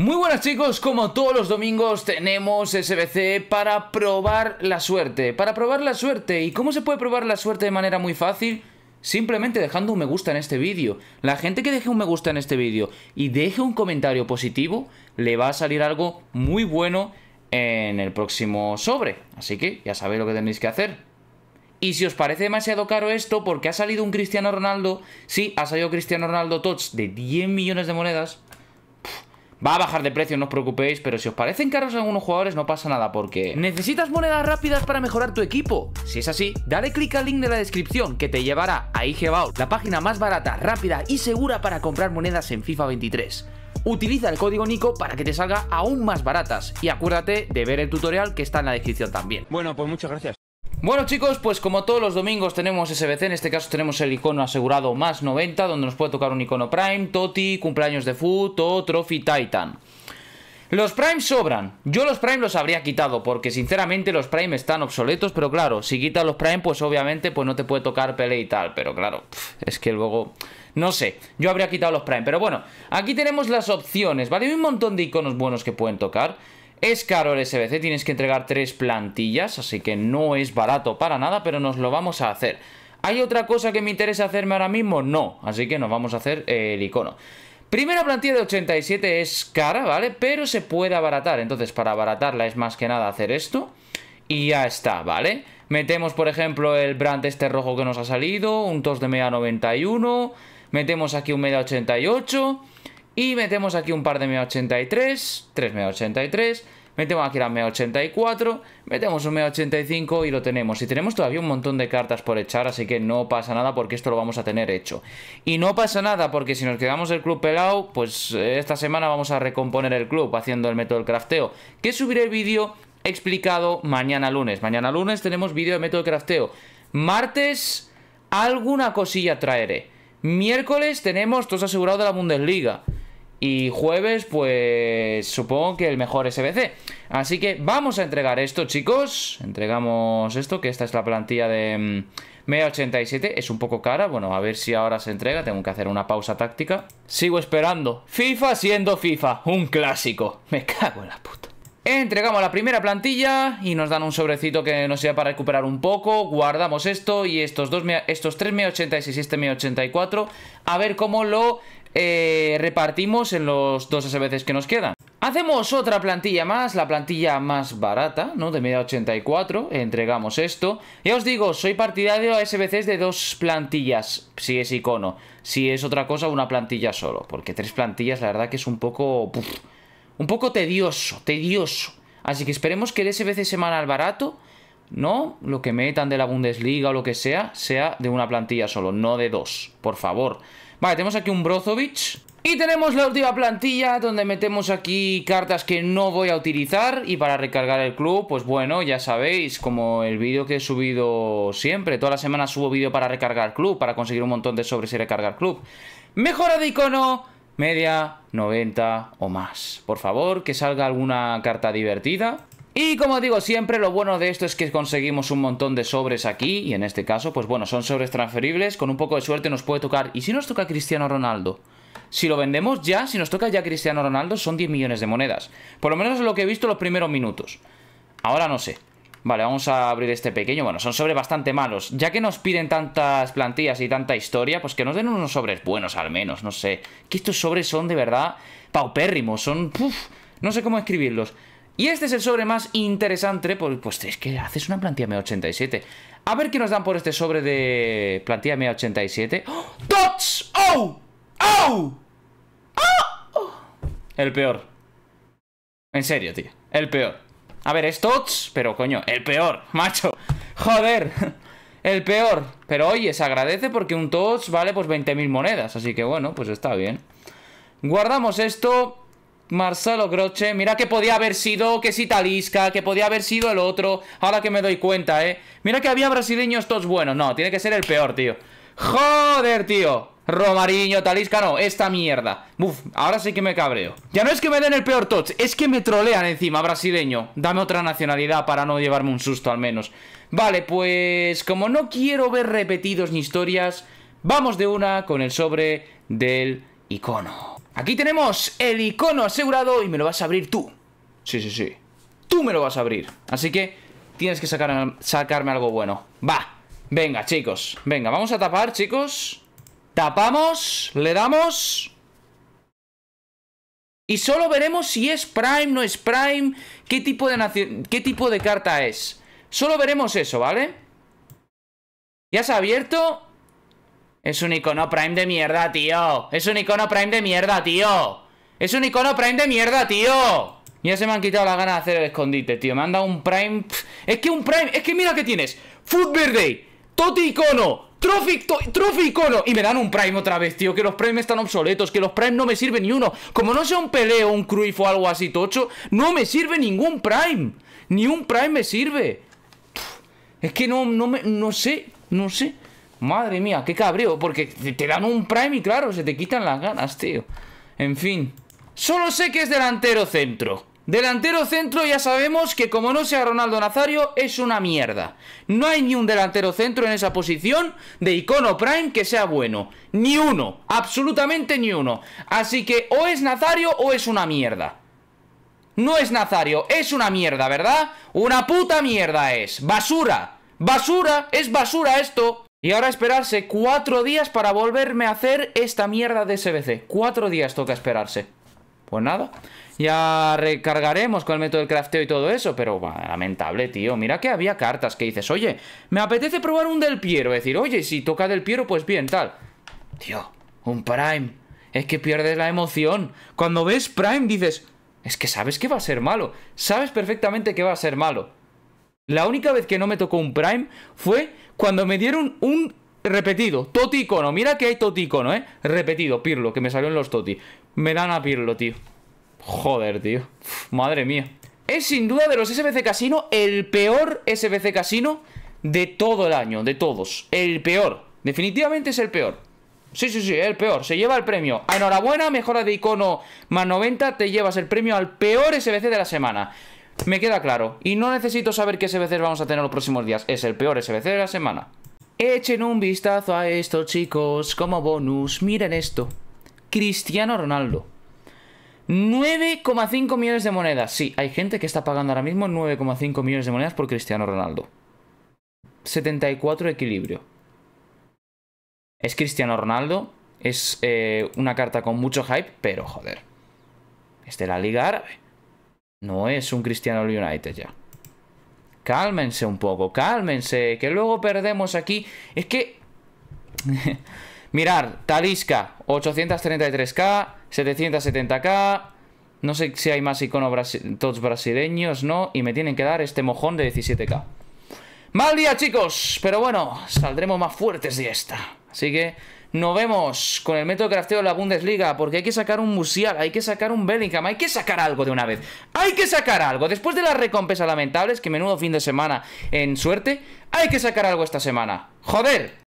Muy buenas chicos, como todos los domingos tenemos SBC para probar la suerte. Para probar la suerte, ¿y cómo se puede probar la suerte de manera muy fácil? Simplemente dejando un me gusta en este vídeo. La gente que deje un me gusta en este vídeo y deje un comentario positivo, le va a salir algo muy bueno en el próximo sobre. Así que ya sabéis lo que tenéis que hacer. Y si os parece demasiado caro esto, porque ha salido un Cristiano Ronaldo, sí, ha salido Cristiano Ronaldo Tots de 10 millones de monedas, Va a bajar de precio, no os preocupéis, pero si os parecen caros algunos jugadores no pasa nada porque... ¿Necesitas monedas rápidas para mejorar tu equipo? Si es así, dale clic al link de la descripción que te llevará a IG la página más barata, rápida y segura para comprar monedas en FIFA 23. Utiliza el código Nico para que te salga aún más baratas y acuérdate de ver el tutorial que está en la descripción también. Bueno, pues muchas gracias. Bueno chicos, pues como todos los domingos tenemos SBC, en este caso tenemos el icono asegurado más 90, donde nos puede tocar un icono Prime, Toti, cumpleaños de Foot o Trophy Titan. Los Prime sobran. Yo los Prime los habría quitado porque sinceramente los Prime están obsoletos, pero claro, si quitas los Prime pues obviamente pues no te puede tocar Pele y tal, pero claro, es que luego no sé, yo habría quitado los Prime, pero bueno, aquí tenemos las opciones, ¿vale? Hay un montón de iconos buenos que pueden tocar. Es caro el SBC, tienes que entregar tres plantillas, así que no es barato para nada, pero nos lo vamos a hacer. ¿Hay otra cosa que me interesa hacerme ahora mismo? No, así que nos vamos a hacer el icono. Primera plantilla de 87 es cara, ¿vale? Pero se puede abaratar, entonces para abaratarla es más que nada hacer esto. Y ya está, ¿vale? Metemos, por ejemplo, el brand este rojo que nos ha salido, un tos de media 91, metemos aquí un media 88... Y metemos aquí un par de ME83, 3 ME83, metemos aquí la ME84, metemos un ME85 y lo tenemos. Y tenemos todavía un montón de cartas por echar, así que no pasa nada porque esto lo vamos a tener hecho. Y no pasa nada porque si nos quedamos el club pelado, pues eh, esta semana vamos a recomponer el club haciendo el método del crafteo. Que subiré el vídeo explicado mañana lunes. Mañana lunes tenemos vídeo de método de crafteo. Martes alguna cosilla traeré. Miércoles tenemos todos asegurados de la Bundesliga. Y jueves, pues supongo que el mejor SBC. Así que vamos a entregar esto, chicos. Entregamos esto, que esta es la plantilla de media mm, 87. Es un poco cara. Bueno, a ver si ahora se entrega. Tengo que hacer una pausa táctica. Sigo esperando. FIFA siendo FIFA. Un clásico. Me cago en la puta. Entregamos la primera plantilla y nos dan un sobrecito que nos sea para recuperar un poco. Guardamos esto y estos, dos, estos tres 86 y este 84 A ver cómo lo eh, repartimos en los dos SBCs que nos quedan. Hacemos otra plantilla más, la plantilla más barata, ¿no? De media 84, entregamos esto. y os digo, soy partidario a SBCs de dos plantillas, si es icono. Si es otra cosa, una plantilla solo. Porque tres plantillas, la verdad que es un poco... un poco tedioso, tedioso. Así que esperemos que el SBC semanal barato no lo que metan de la Bundesliga o lo que sea, sea de una plantilla solo, no de dos, por favor. Vale, tenemos aquí un Brozovic. Y tenemos la última plantilla donde metemos aquí cartas que no voy a utilizar y para recargar el club, pues bueno, ya sabéis, como el vídeo que he subido siempre, toda la semana subo vídeo para recargar club, para conseguir un montón de sobres y recargar club. Mejora de icono, media, 90 o más. Por favor, que salga alguna carta divertida. Y como digo siempre, lo bueno de esto es que conseguimos un montón de sobres aquí, y en este caso, pues bueno, son sobres transferibles, con un poco de suerte nos puede tocar. ¿Y si nos toca Cristiano Ronaldo? Si lo vendemos ya, si nos toca ya Cristiano Ronaldo, son 10 millones de monedas. Por lo menos es lo que he visto los primeros minutos. Ahora no sé. Vale, vamos a abrir este pequeño. Bueno, son sobres bastante malos. Ya que nos piden tantas plantillas y tanta historia, pues que nos den unos sobres buenos al menos, no sé. Que estos sobres son de verdad paupérrimos, son... Uf, no sé cómo escribirlos. Y este es el sobre más interesante, pues, es que haces una plantilla M87. A ver qué nos dan por este sobre de plantilla M87. ¡Tots! ¡Oh! ¡Oh! ¡Oh! ¡Oh! El peor. En serio, tío. El peor. A ver, es Tots, pero coño, el peor, macho. Joder. El peor. Pero oye, se agradece porque un Tots vale pues 20.000 monedas. Así que bueno, pues está bien. Guardamos esto. Marcelo Groche, mira que podía haber sido que si Talisca, que podía haber sido el otro, ahora que me doy cuenta, ¿eh? Mira que había brasileños todos buenos, no, tiene que ser el peor, tío. Joder, tío. Romariño, Talisca, no, esta mierda Uf, ahora sí que me cabreo Ya no es que me den el peor touch, es que me trolean encima, brasileño Dame otra nacionalidad para no llevarme un susto al menos Vale, pues como no quiero ver repetidos ni historias Vamos de una con el sobre del icono Aquí tenemos el icono asegurado y me lo vas a abrir tú. Sí, sí, sí. Tú me lo vas a abrir. Así que tienes que sacarme algo bueno. Va. Venga, chicos. Venga, vamos a tapar, chicos. Tapamos. Le damos. Y solo veremos si es Prime, no es Prime, qué tipo de, qué tipo de carta es. Solo veremos eso, ¿vale? Ya se ha abierto. Es un icono Prime de mierda, tío. Es un icono Prime de mierda, tío. Es un icono Prime de mierda, tío. Ya se me han quitado las ganas de hacer el escondite, tío. Me han dado un Prime... Es que un Prime... Es que mira que tienes. Food Verde. Toti icono. Trophy, icono. Y me dan un Prime otra vez, tío. Que los primes están obsoletos. Que los Prime no me sirven ni uno. Como no sea un peleo, un Cruyff o algo así tocho. No me sirve ningún Prime. Ni un Prime me sirve. Es que no, no me... No sé. No sé. Madre mía, qué cabreo, porque te dan un prime y claro, se te quitan las ganas, tío. En fin. Solo sé que es delantero centro. Delantero centro ya sabemos que como no sea Ronaldo Nazario es una mierda. No hay ni un delantero centro en esa posición de icono prime que sea bueno. Ni uno, absolutamente ni uno. Así que o es Nazario o es una mierda. No es Nazario, es una mierda, ¿verdad? Una puta mierda es. Basura. Basura, es basura esto. Y ahora esperarse cuatro días para volverme a hacer esta mierda de SBC. Cuatro días toca esperarse. Pues nada, ya recargaremos con el método del crafteo y todo eso, pero lamentable, tío. Mira que había cartas que dices, oye, me apetece probar un del Piero. Decir, oye, si toca del Piero, pues bien, tal. Tío, un Prime. Es que pierdes la emoción. Cuando ves Prime dices, es que sabes que va a ser malo. Sabes perfectamente que va a ser malo. La única vez que no me tocó un Prime fue cuando me dieron un repetido, Toti Icono. Mira que hay Toti Icono, ¿eh? Repetido, Pirlo, que me salió en los Toti. Me dan a Pirlo, tío. Joder, tío. Madre mía. Es sin duda de los SBC Casino el peor SBC Casino de todo el año, de todos. El peor. Definitivamente es el peor. Sí, sí, sí, el peor. Se lleva el premio. Enhorabuena, mejora de icono más 90. Te llevas el premio al peor SBC de la semana. Me queda claro. Y no necesito saber qué SBCs vamos a tener los próximos días. Es el peor SBC de la semana. Echen un vistazo a esto, chicos. Como bonus, miren esto. Cristiano Ronaldo. 9,5 millones de monedas. Sí, hay gente que está pagando ahora mismo 9,5 millones de monedas por Cristiano Ronaldo. 74 equilibrio. Es Cristiano Ronaldo. Es eh, una carta con mucho hype, pero joder. Es la Liga Árabe. No es un Cristiano United ya. Cálmense un poco, cálmense, que luego perdemos aquí. Es que... Mirar, Talisca, 833k, 770k. No sé si hay más iconos todos brasileños, ¿no? Y me tienen que dar este mojón de 17k. Mal día, chicos. Pero bueno, saldremos más fuertes de esta. Así que... Nos vemos con el método de crafteo de la Bundesliga, porque hay que sacar un Musial, hay que sacar un Bellingham, hay que sacar algo de una vez. Hay que sacar algo. Después de las recompensas lamentables, que menudo fin de semana en suerte, hay que sacar algo esta semana. ¡Joder!